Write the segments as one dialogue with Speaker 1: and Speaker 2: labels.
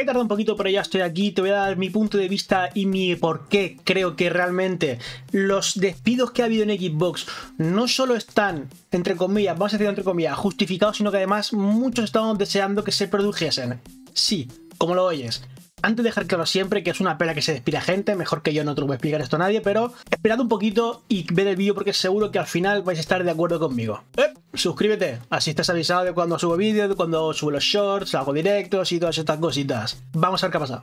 Speaker 1: He tardado un poquito, pero ya estoy aquí. Te voy a dar mi punto de vista y mi por qué creo que realmente los despidos que ha habido en Xbox no solo están, entre comillas, vamos a decir entre comillas, justificados, sino que además muchos estamos deseando que se produjesen. Sí, como lo oyes. Antes de dejar claro siempre que es una pena que se despida gente, mejor que yo no te lo voy a explicar esto a nadie, pero esperad un poquito y ved el vídeo porque seguro que al final vais a estar de acuerdo conmigo. ¿Eh? Suscríbete, así estás avisado de cuando subo vídeos, de cuando subo los shorts, hago directos y todas estas cositas. Vamos a ver qué ha pasado.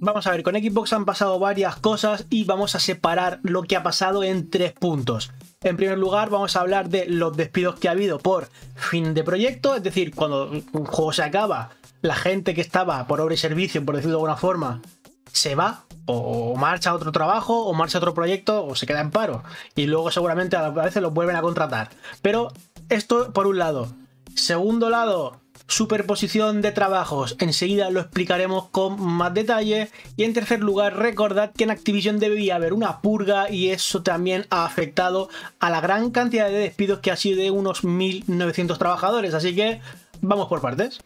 Speaker 1: Vamos a ver, con Xbox han pasado varias cosas y vamos a separar lo que ha pasado en tres puntos. En primer lugar, vamos a hablar de los despidos que ha habido por fin de proyecto, es decir, cuando un juego se acaba, la gente que estaba por obra y servicio, por decirlo de alguna forma, se va o marcha a otro trabajo o marcha a otro proyecto o se queda en paro y luego seguramente a veces los vuelven a contratar. Pero esto por un lado. Segundo lado, superposición de trabajos. Enseguida lo explicaremos con más detalle. Y en tercer lugar, recordad que en Activision debía haber una purga y eso también ha afectado a la gran cantidad de despidos que ha sido de unos 1.900 trabajadores. Así que vamos por partes.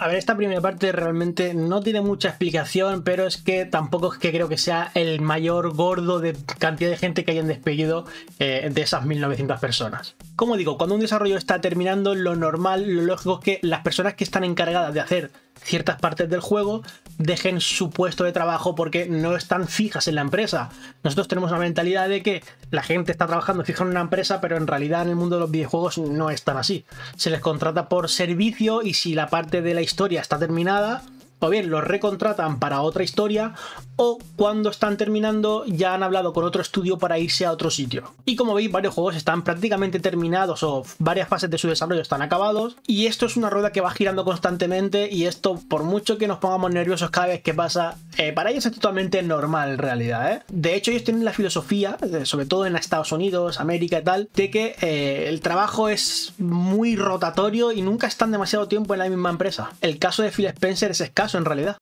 Speaker 1: A ver, esta primera parte realmente no tiene mucha explicación, pero es que tampoco es que creo que sea el mayor gordo de cantidad de gente que hayan despedido eh, de esas 1900 personas. Como digo, cuando un desarrollo está terminando, lo normal, lo lógico es que las personas que están encargadas de hacer ciertas partes del juego dejen su puesto de trabajo porque no están fijas en la empresa. Nosotros tenemos la mentalidad de que la gente está trabajando fija en una empresa, pero en realidad en el mundo de los videojuegos no es tan así. Se les contrata por servicio y si la parte de la historia está terminada, bien los recontratan para otra historia, o cuando están terminando ya han hablado con otro estudio para irse a otro sitio. Y como veis, varios juegos están prácticamente terminados o varias fases de su desarrollo están acabados, y esto es una rueda que va girando constantemente y esto, por mucho que nos pongamos nerviosos cada vez que pasa, eh, para ellos es totalmente normal en realidad. ¿eh? De hecho, ellos tienen la filosofía, eh, sobre todo en Estados Unidos, América y tal, de que el trabajo es muy rotatorio y nunca están demasiado tiempo en la misma empresa. El caso de Phil Spencer es escaso en realidad.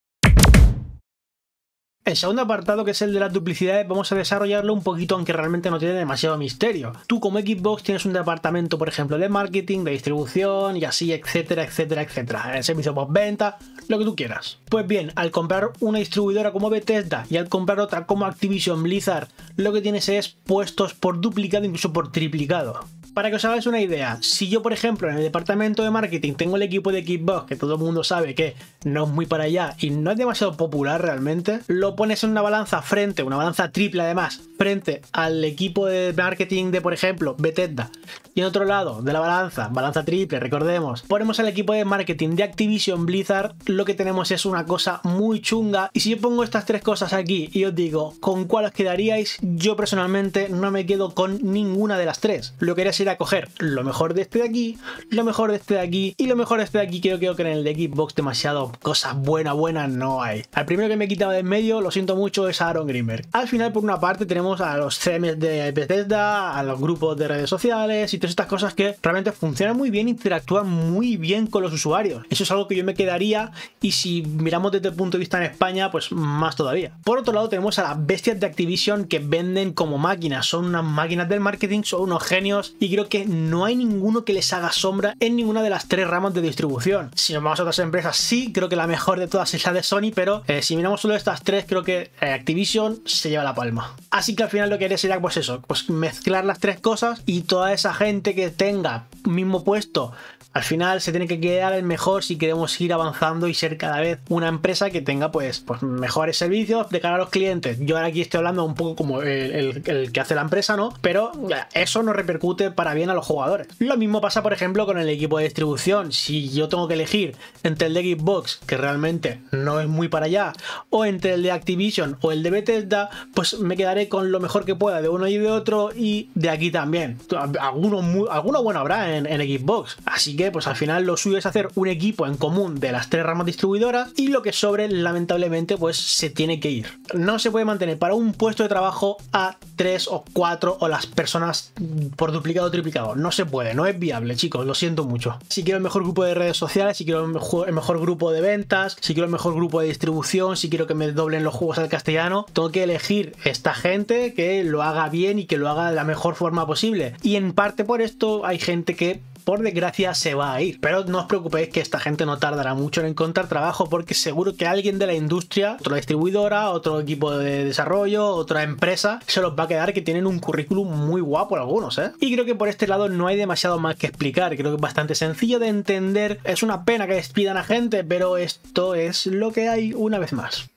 Speaker 1: El segundo apartado, que es el de las duplicidades, vamos a desarrollarlo un poquito, aunque realmente no tiene demasiado misterio. Tú como Xbox tienes un departamento, por ejemplo, de marketing, de distribución y así, etcétera, etcétera, etcétera. El servicio postventa, lo que tú quieras. Pues bien, al comprar una distribuidora como Bethesda y al comprar otra como Activision Blizzard, lo que tienes es puestos por duplicado, incluso por triplicado. Para que os hagáis una idea, si yo, por ejemplo, en el departamento de marketing tengo el equipo de Xbox, que todo el mundo sabe que no es muy para allá y no es demasiado popular realmente, lo pones en una balanza frente, una balanza triple además, frente al equipo de marketing de, por ejemplo, Bethesda. Y en otro lado de la balanza, balanza triple, recordemos, ponemos el equipo de marketing de Activision Blizzard, lo que tenemos es una cosa muy chunga. Y si yo pongo estas tres cosas aquí y os digo con cuál os quedaríais, yo personalmente no me quedo con ninguna de las tres. Lo que haría a coger lo mejor de este de aquí, lo mejor de este de aquí y lo mejor de este de aquí. Creo, creo que en el de Xbox demasiado cosas buenas, buenas no hay. Al primero que me quitado de en medio, lo siento mucho, es Aaron Grimmer. Al final, por una parte, tenemos a los CMs de Bethesda, a los grupos de redes sociales y todas estas cosas que realmente funcionan muy bien, interactúan muy bien con los usuarios. Eso es algo que yo me quedaría y si miramos desde el punto de vista en España, pues más todavía. Por otro lado, tenemos a las bestias de Activision que venden como máquinas, son unas máquinas del marketing, son unos genios y creo que no hay ninguno que les haga sombra en ninguna de las tres ramas de distribución. Si nos vamos a otras empresas, sí, creo que la mejor de todas es la de Sony, pero eh, si miramos solo estas tres, creo que eh, Activision se lleva la palma. Así que al final lo que haré será, pues eso, pues mezclar las tres cosas y toda esa gente que tenga mismo puesto, al final se tiene que quedar el mejor si queremos ir avanzando y ser cada vez una empresa que tenga pues, pues mejores servicios de cara a los clientes. Yo ahora aquí estoy hablando un poco como el, que hace la empresa, ¿no? Pero eso no repercute para bien a los jugadores. Lo mismo pasa, por ejemplo, con el equipo de distribución. Si yo tengo que elegir entre el de Xbox, que realmente no es muy para allá, o entre el de Activision o el de Bethesda, pues me quedaré con lo mejor que pueda de uno y de otro y de aquí también. algunos muy, algunos bueno habrá en, en Xbox. Así que, pues al final lo suyo es hacer un equipo en común de las tres ramas distribuidoras y lo que sobre, lamentablemente, pues se tiene que ir. No se puede mantener para un puesto de trabajo a tres o cuatro o las personas por duplicado o triplicado. No se puede, no es viable, chicos, lo siento mucho. Si quiero el mejor grupo de redes sociales, si quiero el mejor, grupo de ventas, si quiero el mejor grupo de distribución, si quiero que me doblen los juegos al castellano, tengo que elegir esta gente que lo haga bien y que lo haga de la mejor forma posible. Y en parte por esto hay gente que por desgracia se va a ir. Pero no os preocupéis que esta gente no tardará mucho en encontrar trabajo porque seguro que alguien de la industria, otra distribuidora, otro equipo de desarrollo, otra empresa, se los va a quedar que tienen un currículum muy guapo algunos, ¿eh? Y creo que por este lado no hay demasiado más que explicar, creo que es bastante sencillo de entender, es una pena que despidan a gente, pero esto es lo que hay una vez más.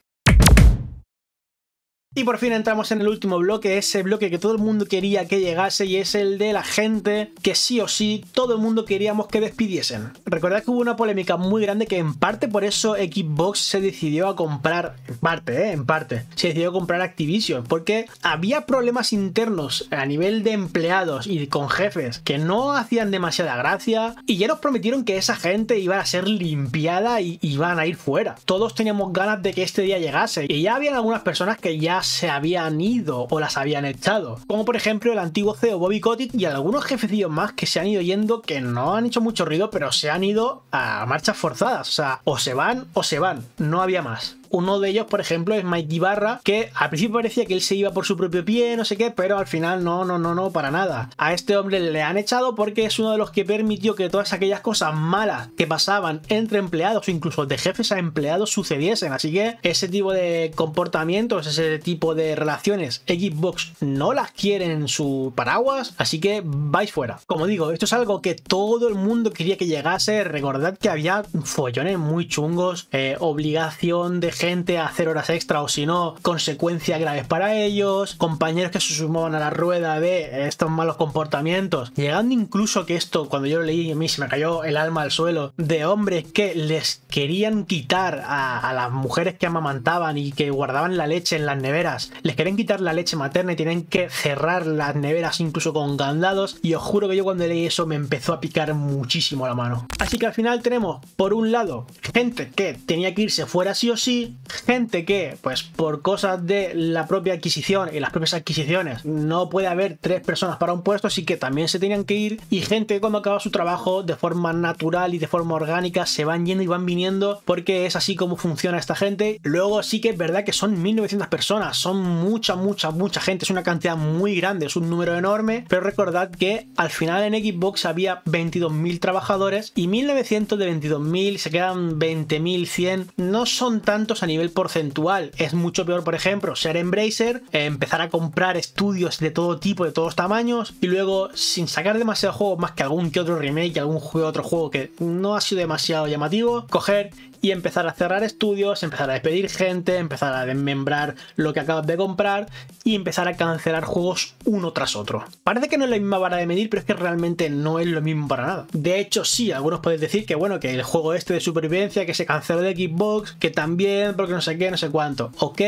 Speaker 1: Y por fin entramos en el último bloque, ese bloque que todo el mundo quería que llegase y es el de la gente que sí o sí todo el mundo queríamos que despidiesen. Recordad que hubo una polémica muy grande que en parte por eso Xbox se decidió a comprar, en parte, eh, en parte, se decidió a comprar Activision porque había problemas internos a nivel de empleados y con jefes que no hacían demasiada gracia y ya nos prometieron que esa gente iba a ser limpiada y iban a ir fuera. Todos teníamos ganas de que este día llegase y ya habían algunas personas que ya se habían ido o las habían echado, como por ejemplo el antiguo CEO Bobby Kotick y algunos jefecillos más que se han ido yendo que no han hecho mucho ruido, pero se han ido a marchas forzadas, o sea, o se van o se van, no había más. Uno de ellos, por ejemplo, es Mike Ibarra, que al principio parecía que él se iba por su propio pie, no sé qué, pero al final no, no, no, no, para nada. A este hombre le han echado porque es uno de los que permitió que todas aquellas cosas malas que pasaban entre empleados o incluso de jefes a empleados sucediesen. Así que ese tipo de comportamientos, ese tipo de relaciones, Xbox no las quiere en su paraguas, así que vais fuera. Como digo, esto es algo que todo el mundo quería que llegase. Recordad que había follones muy chungos, eh, obligación de gente a hacer horas extra o si no, consecuencias graves para ellos, compañeros que se sumaban a la rueda de estos malos comportamientos, llegando incluso que esto, cuando yo lo leí, a mí se me cayó el alma al suelo, de hombres que les querían quitar a, a las mujeres que amamantaban y que guardaban la leche en las neveras, les querían quitar la leche materna y tienen que cerrar las neveras incluso con candados y os juro que yo cuando leí eso me empezó a picar muchísimo la mano. Así que al final tenemos, por un lado, gente que tenía que irse fuera sí o sí, gente que, pues por cosas de la propia adquisición y las propias adquisiciones, no puede haber tres personas para un puesto, así que también se tenían que ir. Y gente que acaba su trabajo de forma natural y de forma orgánica se van yendo y van viniendo porque es así como funciona esta gente. Luego sí que es verdad que son 1900 personas, son mucha, mucha, mucha gente, es una cantidad muy grande, es un número enorme, pero recordad que al final en Xbox había 22.000 trabajadores y 1900 de 22.000 se quedan 20.100, no son tantos a nivel porcentual. Es mucho peor, por ejemplo, ser Embracer, empezar a comprar estudios de todo tipo, de todos tamaños, y luego, sin sacar demasiado juego, más que algún que otro remake, algún juego, otro juego que no ha sido demasiado llamativo, coger y empezar a cerrar estudios, empezar a despedir gente, empezar a desmembrar lo que acabas de comprar y empezar a cancelar juegos uno tras otro. Parece que no es la misma vara de medir, pero es que realmente no es lo mismo para nada. De hecho, sí, algunos podéis decir que bueno, que el juego este de supervivencia que se canceló de Xbox, que también, porque no sé qué, no sé cuánto. Ok,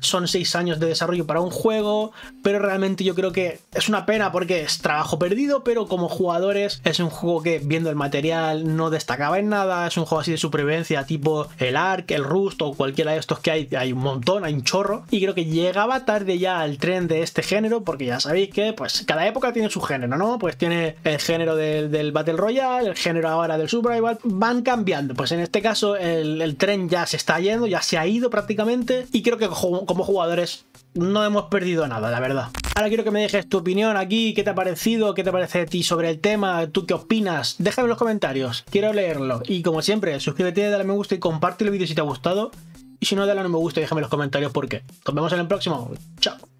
Speaker 1: son seis años de desarrollo para un juego, pero realmente yo creo que es una pena porque es trabajo perdido, pero como jugadores es un juego que viendo el material no destacaba en nada, es un juego así de supervivencia tipo el Ark, el Rust o cualquiera de estos que hay, hay un montón, hay un chorro. Y creo que llegaba tarde ya al tren de este género, porque ya sabéis que pues cada época tiene su género, ¿no? Pues tiene el género del, Battle Royale, el género ahora del Survival, van cambiando. Pues en este caso el, tren ya se está yendo, ya se ha ido prácticamente. Y creo que como jugadores no hemos perdido nada, la verdad. Ahora quiero que me dejes tu opinión aquí, qué te ha parecido, qué te parece a ti sobre el tema, tú qué opinas. Déjame en los comentarios, quiero leerlo. Y como siempre, suscríbete, dale a me gusta y comparte el vídeo si te ha gustado. Y si no, dale a no me gusta y déjame en los comentarios por qué. Nos vemos en el próximo. Chao.